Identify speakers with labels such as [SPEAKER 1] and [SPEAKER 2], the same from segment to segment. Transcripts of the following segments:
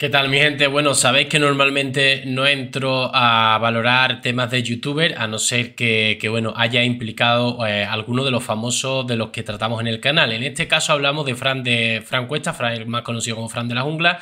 [SPEAKER 1] ¿Qué tal mi gente? Bueno, sabéis que normalmente no entro a valorar temas de youtuber a no ser que, que bueno, haya implicado eh, alguno de los famosos de los que tratamos en el canal. En este caso hablamos de Fran de Fran Cuesta, Fran, el más conocido como Fran de la Jungla,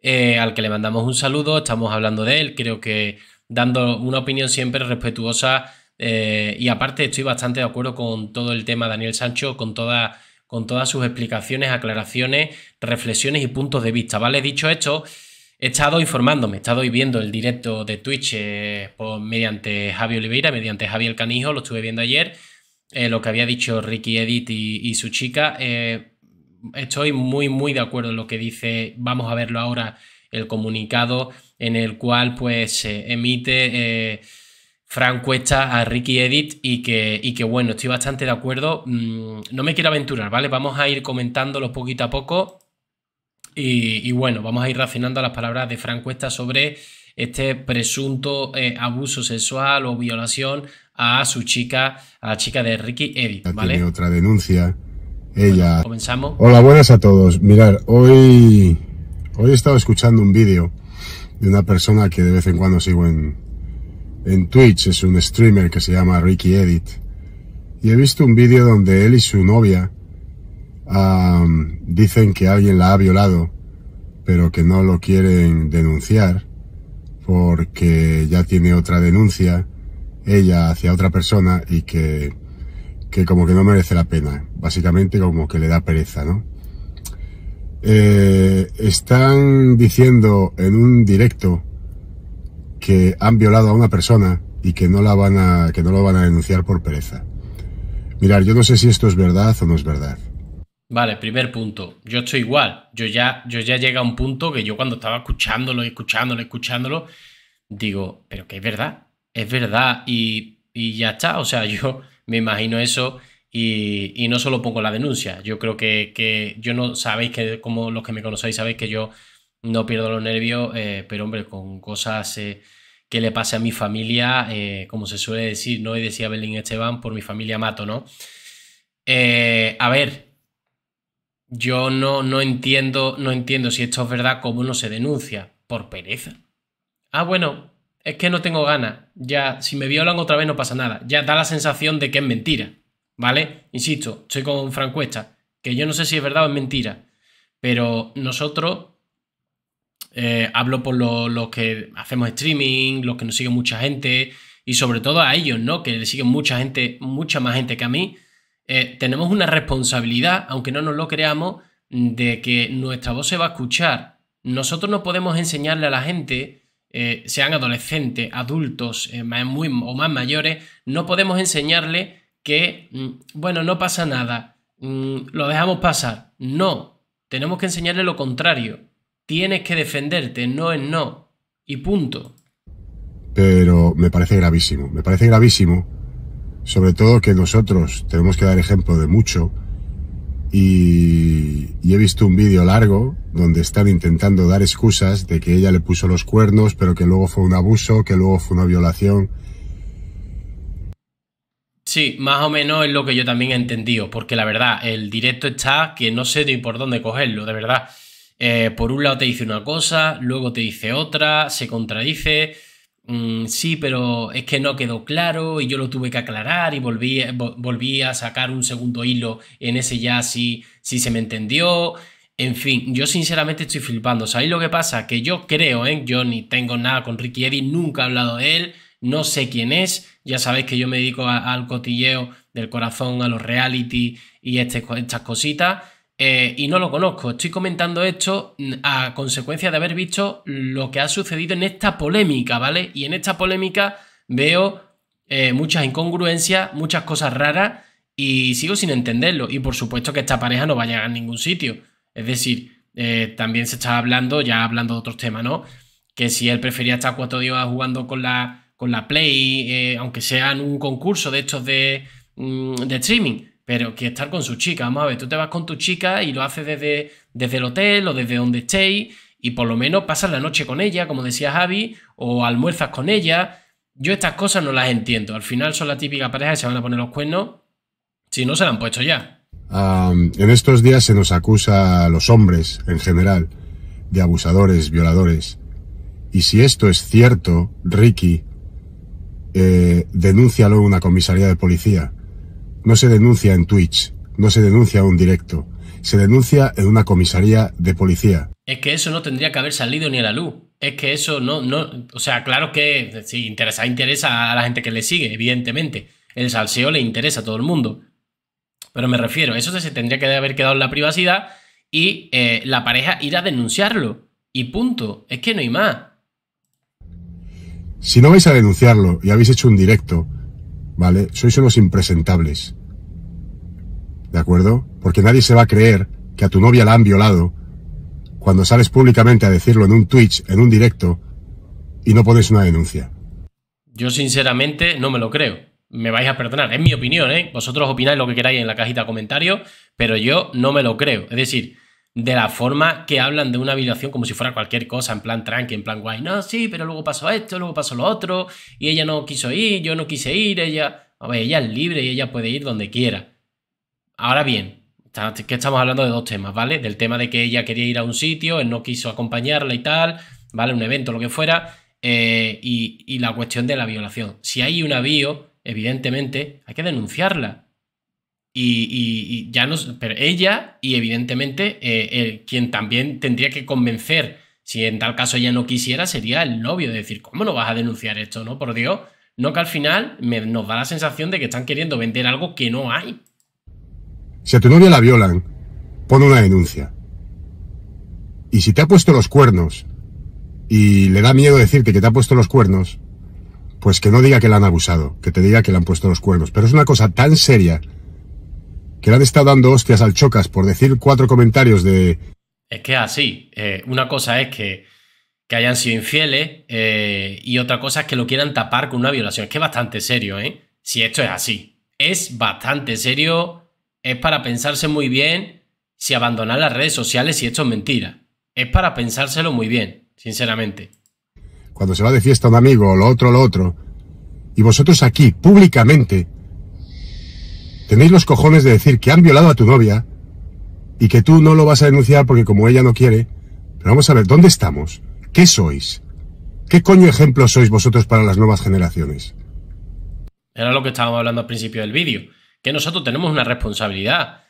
[SPEAKER 1] eh, al que le mandamos un saludo, estamos hablando de él, creo que dando una opinión siempre respetuosa eh, y aparte estoy bastante de acuerdo con todo el tema Daniel Sancho, con toda con todas sus explicaciones, aclaraciones, reflexiones y puntos de vista. ¿Vale? Dicho esto, he estado informándome, he estado viendo el directo de Twitch eh, mediante Javi Oliveira, mediante Javier Canijo, lo estuve viendo ayer, eh, lo que había dicho Ricky Edith y, su chica. Eh, estoy muy, muy de acuerdo en lo que dice, vamos a verlo ahora, el comunicado en el cual pues se emite Fran Cuesta a Ricky Edit y que, que bueno, estoy bastante de acuerdo. Mm, no me quiero aventurar, ¿vale? Vamos a ir comentándolo poquito a poco y, bueno, vamos a ir racionando las palabras de Fran Cuesta sobre este presunto eh, abuso sexual o violación a su chica, a la chica de Ricky Edit, ¿vale? otra denuncia. Ella.
[SPEAKER 2] Hola, buenas a todos. Mirar, hoy, hoy he estado escuchando un vídeo de una persona que de vez en cuando sigo en, en Twitch, es un streamer que se llama Ricky Edit. Y he visto un vídeo donde él y su novia dicen que alguien la ha violado, pero que no lo quieren denunciar porque ya tiene otra denuncia ella hacia otra persona y que, como que no merece la pena. Básicamente como que le da pereza, ¿no? Eh, están diciendo en un directo que han violado a una persona y que no la van a, que no lo van a denunciar por pereza. Mirar, yo no sé si esto es verdad o no es verdad.
[SPEAKER 1] Vale, primer punto. Yo estoy igual. Yo ya, yo ya llega a un punto que yo cuando estaba escuchándolo, escuchándolo, escuchándolo, digo, pero que es verdad, es verdad y, ya está. O sea, yo me imagino eso y, y no solo pongo la denuncia. Yo creo que, que yo no sabéis que, como los que me conocéis sabéis que yo no pierdo los nervios, eh, pero hombre, con cosas eh, que le pase a mi familia, eh, como se suele decir, no y decía Belín Esteban, por mi familia mato, ¿no? a ver, yo no, no, entiendo, no entiendo si esto es verdad, cómo no se denuncia, por pereza. Ah, bueno, es que no tengo ganas, ya, si me violan otra vez no pasa nada, ya da la sensación de que es mentira, ¿vale? Insisto, estoy con Francuesta, que yo no sé si es verdad o es mentira, pero nosotros eh, hablo por los lo que hacemos streaming, los que nos siguen mucha gente y sobre todo a ellos, ¿no? Que le siguen mucha gente, mucha más gente que a mí. Eh, tenemos una responsabilidad, aunque no nos lo creamos, de que nuestra voz se va a escuchar. Nosotros no podemos enseñarle a la gente, eh, sean adolescentes, adultos o más mayores, no podemos enseñarle que, mm, bueno, no pasa nada, mm, lo dejamos pasar. No, tenemos que enseñarle lo contrario Tienes que defenderte, no es no. Y punto.
[SPEAKER 2] Pero me parece gravísimo, me parece gravísimo, sobre todo que nosotros tenemos que dar ejemplo de mucho. Y, y he visto un vídeo largo donde están intentando dar excusas de que ella le puso los cuernos, pero que luego fue un abuso, que luego fue una violación.
[SPEAKER 1] Sí, más o menos es lo que yo también he entendido, porque la verdad, el directo está que no sé ni por dónde cogerlo, de verdad. Eh, por un lado te dice una cosa, luego te dice otra, se contradice. Mm, sí, pero es que no quedó claro y yo lo tuve que aclarar y volví, a sacar un segundo hilo en ese ya si, se me entendió. En fin, yo sinceramente estoy flipando. ¿Sabéis lo que pasa? Que yo creo, ¿eh? Yo ni tengo nada con Ricky Eddy, nunca he hablado de él, no sé quién es. Ya sabéis que yo me dedico al cotilleo del corazón, a los reality y este, estas cositas. Eh, y no lo conozco. Estoy comentando esto mm, a consecuencia de haber visto lo que ha sucedido en esta polémica, ¿vale? Y en esta polémica veo eh, muchas incongruencias, muchas cosas raras y sigo sin entenderlo. Y por supuesto que esta pareja no va a llegar a ningún sitio. Es decir, eh, también se está hablando, ya hablando de otros temas, ¿no? Que si él prefería estar cuatro días jugando con la, con la Play, aunque sea en un concurso de estos de, mm, de streaming pero que estar con su chica. Vamos a ver, tú te vas con tu chica y lo haces desde, desde el hotel o desde donde estéis y por lo menos pasas la noche con ella, como decía Javi, o almuerzas con ella. Yo estas cosas no las entiendo. Al final son la típica pareja que se van a poner los cuernos si no se la han puesto ya.
[SPEAKER 2] en estos días se nos acusa a los hombres en general de abusadores, violadores. Y si esto es cierto, Ricky, eh, denúncialo a una comisaría de policía. No se denuncia en Twitch, no se denuncia en un directo, se denuncia en una comisaría de policía.
[SPEAKER 1] Es que eso no tendría que haber salido ni a la luz. Es que eso no, no, o sea, claro que eh, si interesa, interesa a la gente que le sigue, evidentemente. El salseo le interesa a todo el mundo. Pero me refiero, eso se tendría que haber quedado en la privacidad y eh, la pareja ir a denunciarlo. Y punto. Es que no hay más.
[SPEAKER 2] Si no vais a denunciarlo y habéis hecho un directo, ¿vale? Sois unos impresentables. ¿De acuerdo? Porque nadie se va a creer que a tu novia la han violado cuando sales públicamente a decirlo en un Twitch, en un directo, y no pones una denuncia.
[SPEAKER 1] Yo sinceramente no me lo creo. Me vais a perdonar, es mi opinión, ¿eh? Vosotros opináis lo que queráis en la cajita de comentarios, pero yo no me lo creo. Es decir, de la forma que hablan de una violación como si fuera cualquier cosa, en plan tranqui, en plan guay. No, sí, pero luego pasó esto, luego pasó lo otro, y ella no quiso ir, yo no quise ir, ella. ella es libre y ella puede ir donde quiera. Ahora bien, que estamos hablando de dos temas, ¿vale? Del tema de que ella quería ir a un sitio, él no quiso acompañarla y tal, ¿vale? Un evento, lo que fuera, eh, y, y la cuestión de la violación. Si hay un avío, evidentemente, hay que denunciarla. Y, ya nos, pero ella y evidentemente eh, quien también tendría que convencer, si en tal caso ella no quisiera, sería el novio, de decir, ¿cómo no vas a denunciar esto? No, por Dios, no que al final nos da la sensación de que están queriendo vender algo que no hay.
[SPEAKER 2] Si a tu novia la violan, pone una denuncia. Y si te ha puesto los cuernos y le da miedo decirte que te ha puesto los cuernos, pues que no diga que la han abusado, que te diga que le han puesto los cuernos. Pero es una cosa tan seria que le han estado dando hostias al Chocas por decir cuatro comentarios de...
[SPEAKER 1] Es que así, eh, una cosa es que, hayan sido infieles eh, y otra cosa es que lo quieran tapar con una violación. Es que es bastante serio, ¿eh? Si esto es así. Es bastante serio, es para pensarse muy bien si abandonar las redes sociales si esto es mentira. Es para pensárselo muy bien, sinceramente.
[SPEAKER 2] Cuando se va de fiesta un amigo, lo otro, lo otro, y vosotros aquí, públicamente, tenéis los cojones de decir que han violado a tu novia y que tú no lo vas a denunciar porque como ella no quiere. Pero vamos a ver, ¿dónde estamos? ¿Qué sois? ¿Qué coño ejemplo sois vosotros para las nuevas generaciones?
[SPEAKER 1] Era lo que estábamos hablando al principio del vídeo, que nosotros tenemos una responsabilidad.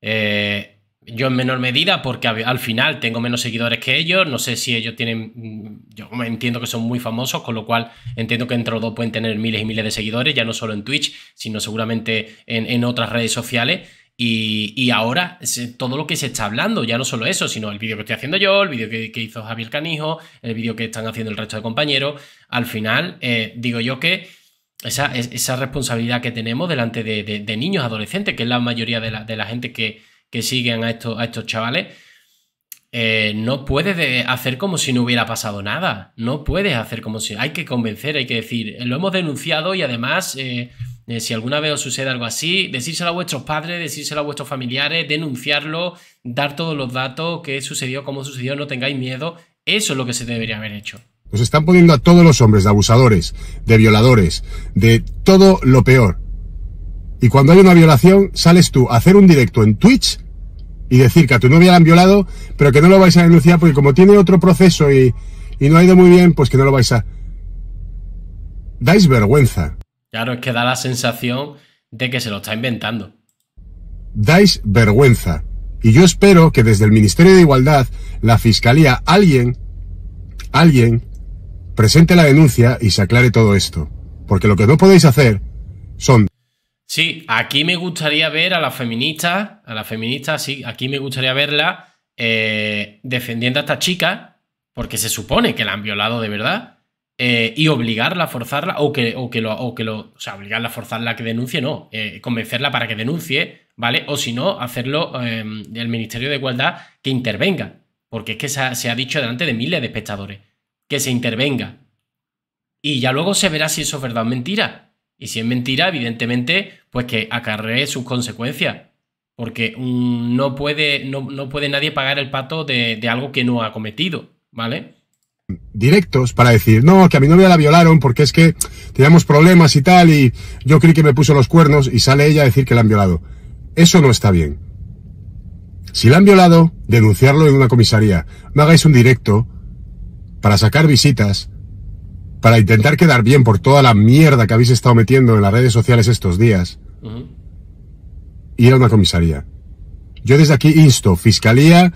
[SPEAKER 1] Eh, yo en menor medida, porque al final tengo menos seguidores que ellos, no sé si ellos tienen, mm, yo entiendo que son muy famosos, con lo cual entiendo que entre los dos pueden tener miles y miles de seguidores, ya no solo en Twitch, sino seguramente en, otras redes sociales. Y, ahora eh, todo lo que se está hablando, ya no solo eso, sino el vídeo que estoy haciendo yo, el vídeo que, hizo Javier Canijo, el vídeo que están haciendo el resto de compañeros, al final eh, digo yo que esa, esa responsabilidad que tenemos delante de, niños, adolescentes, que es la mayoría de la, de la gente que, que siguen a estos, a chavales, eh, no puedes hacer como si no hubiera pasado nada. No puedes hacer como si. Hay que convencer, hay que decir, eh, lo hemos denunciado y además, eh, si alguna vez os sucede algo así, decírselo a vuestros padres, decírselo a vuestros familiares, denunciarlo, dar todos los datos, qué sucedió, cómo sucedió, no tengáis miedo. Eso es lo que se debería haber hecho.
[SPEAKER 2] Nos están poniendo a todos los hombres de abusadores, de violadores, de todo lo peor y cuando hay una violación sales tú a hacer un directo en Twitch y decir que a tu novia la han violado, pero que no lo vais a denunciar porque como tiene otro proceso y, no ha ido muy bien, pues que no lo vais a... Dais vergüenza.
[SPEAKER 1] Claro, es que da la sensación de que se lo está inventando.
[SPEAKER 2] Dais vergüenza. Y yo espero que desde el Ministerio de Igualdad, la Fiscalía, alguien, alguien, presente la denuncia y se aclare todo esto. Porque lo que no podéis hacer son...
[SPEAKER 1] Sí, aquí me gustaría ver a la feminista a la feminista, sí, aquí me gustaría verla eh, defendiendo a esta chica, porque se supone que la han violado de verdad, eh, y obligarla a forzarla, o que, o que, lo, o que lo, o sea, obligarla a forzarla a que denuncie, no, eh, convencerla para que denuncie, ¿vale? O si no, hacerlo em, el Ministerio de Igualdad que intervenga, porque es que se ha, se ha dicho delante de miles de espectadores, que se intervenga. Y ya luego se verá si eso es verdad o mentira. Y si es mentira, evidentemente, pues que acarree sus consecuencias. Porque no puede, no, puede nadie pagar el pato de, de, algo que no ha cometido, ¿vale?
[SPEAKER 2] Directos para decir, no, que a mi novia la violaron porque es que teníamos problemas y tal, y yo creí que me puso los cuernos y sale ella a decir que la han violado. Eso no está bien. Si la han violado, denunciarlo en una comisaría. No hagáis un directo para sacar visitas para intentar quedar bien por toda la mierda que habéis estado metiendo en las redes sociales estos días, ir a una comisaría. Yo desde aquí insto, fiscalía,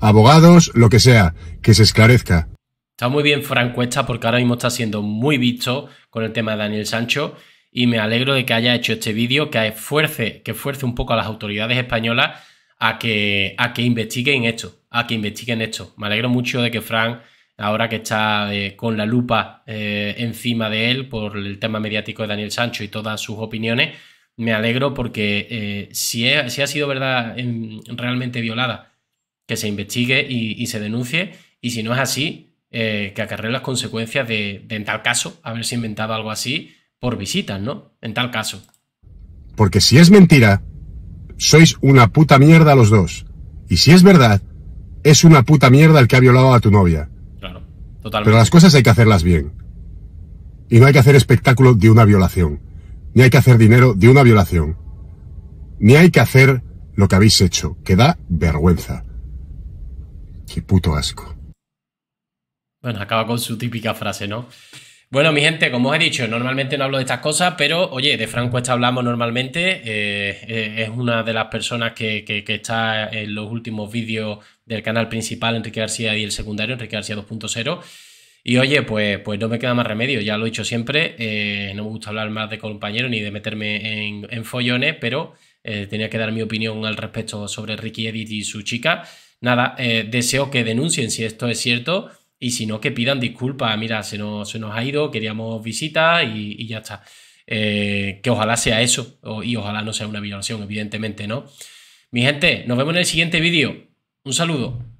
[SPEAKER 2] abogados, lo que sea, que se esclarezca.
[SPEAKER 1] Está muy bien Frank Cuesta porque ahora mismo está siendo muy visto con el tema de Daniel Sancho y me alegro de que haya hecho este vídeo, que esfuerce, que fuerce un poco a las autoridades españolas a que, a que investiguen esto, a que investiguen esto. Me alegro mucho de que Frank ahora que está eh, con la lupa eh, encima de él por el tema mediático de Daniel Sancho y todas sus opiniones, me alegro porque eh, si, ha sido verdad em, realmente violada, que se investigue y, se denuncie, y si no es así, que acarre las consecuencias de, de, en tal caso, haberse inventado algo así por visitas, ¿no? En tal caso.
[SPEAKER 2] Porque si es mentira, sois una puta mierda los dos. Y si es verdad, es una puta mierda el que ha violado a tu novia. Pero las cosas hay que hacerlas bien. Y no hay que hacer espectáculo de una violación. Ni hay que hacer dinero de una violación. Ni hay que hacer lo que habéis hecho, que da vergüenza. Qué puto asco.
[SPEAKER 1] Bueno, acaba con su típica frase, ¿no? Bueno, mi gente, como os he dicho, normalmente no hablo de estas cosas, pero oye, de Franco Cuesta hablamos normalmente. Eh, eh, es una de las personas que, está en los últimos vídeos del canal principal, Enrique García, y el secundario, Enrique García 2.0. Y oye, pues, pues no me queda más remedio, ya lo he dicho siempre, eh, no me gusta hablar más de compañero ni de meterme en, en follones, pero tenía que dar mi opinión al respecto sobre Ricky Edith y su chica. Nada, deseo que denuncien si esto es cierto, y si no, que pidan disculpas. Mira, se nos, se nos ha ido, queríamos visita y, ya está. Eh, que ojalá sea eso y ojalá no sea una violación, evidentemente, ¿no? Mi gente, nos vemos en el siguiente vídeo. Un saludo.